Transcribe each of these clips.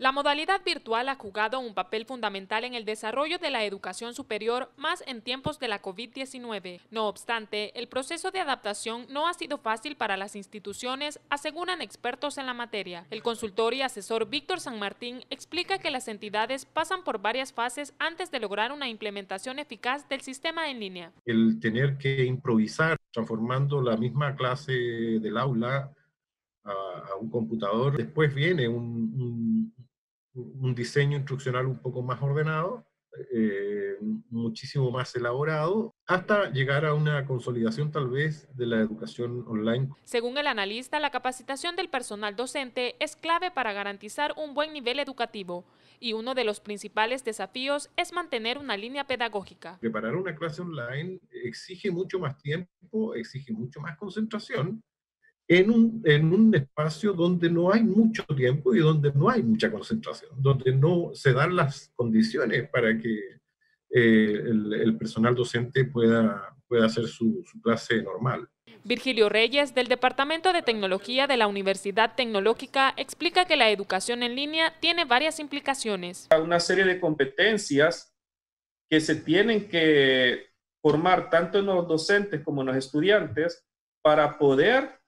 La modalidad virtual ha jugado un papel fundamental en el desarrollo de la educación superior, más en tiempos de la COVID-19. No obstante, el proceso de adaptación no ha sido fácil para las instituciones, aseguran expertos en la materia. El consultor y asesor Víctor San Martín explica que las entidades pasan por varias fases antes de lograr una implementación eficaz del sistema en línea. El tener que improvisar, transformando la misma clase del aula a, un computador, después viene un un diseño instruccional un poco más ordenado, eh, muchísimo más elaborado, hasta llegar a una consolidación tal vez de la educación online. Según el analista, la capacitación del personal docente es clave para garantizar un buen nivel educativo y uno de los principales desafíos es mantener una línea pedagógica. Preparar una clase online exige mucho más tiempo, exige mucho más concentración en un, en un espacio donde no hay mucho tiempo y donde no hay mucha concentración, donde no se dan las condiciones para que eh, el, personal docente pueda, pueda hacer su, su clase normal. Virgilio Reyes, del Departamento de Tecnología de la Universidad Tecnológica, explica que la educación en línea tiene varias implicaciones. Una serie de competencias que se tienen que formar tanto en los docentes como en los estudiantes para poder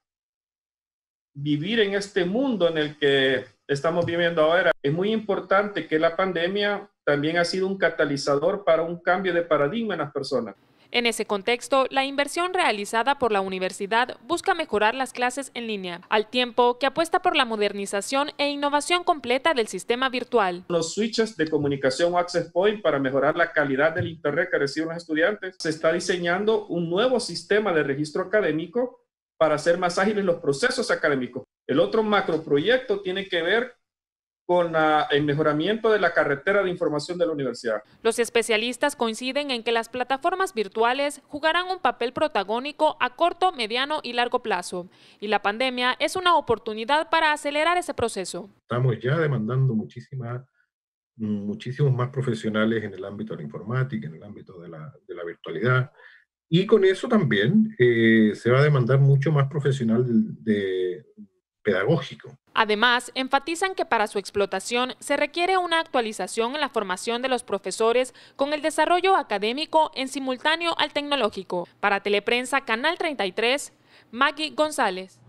vivir en este mundo en el que estamos viviendo ahora. Es muy importante que la pandemia también ha sido un catalizador para un cambio de paradigma en las personas. En ese contexto, la inversión realizada por la universidad busca mejorar las clases en línea, al tiempo que apuesta por la modernización e innovación completa del sistema virtual. Los switches de comunicación o access point para mejorar la calidad del Internet que reciben los estudiantes, se está diseñando un nuevo sistema de registro académico para hacer más ágiles los procesos académicos. El otro macroproyecto tiene que ver con el mejoramiento de la carretera de información de la universidad. Los especialistas coinciden en que las plataformas virtuales jugarán un papel protagónico a corto, mediano y largo plazo, y la pandemia es una oportunidad para acelerar ese proceso. Estamos ya demandando muchísimas, muchísimos más profesionales en el ámbito de la informática, en el ámbito de la virtualidad, y con eso también eh, se va a demandar mucho más profesional de, pedagógico. Además, enfatizan que para su explotación se requiere una actualización en la formación de los profesores con el desarrollo académico en simultáneo al tecnológico. Para Teleprensa, Canal 33, Maggie González.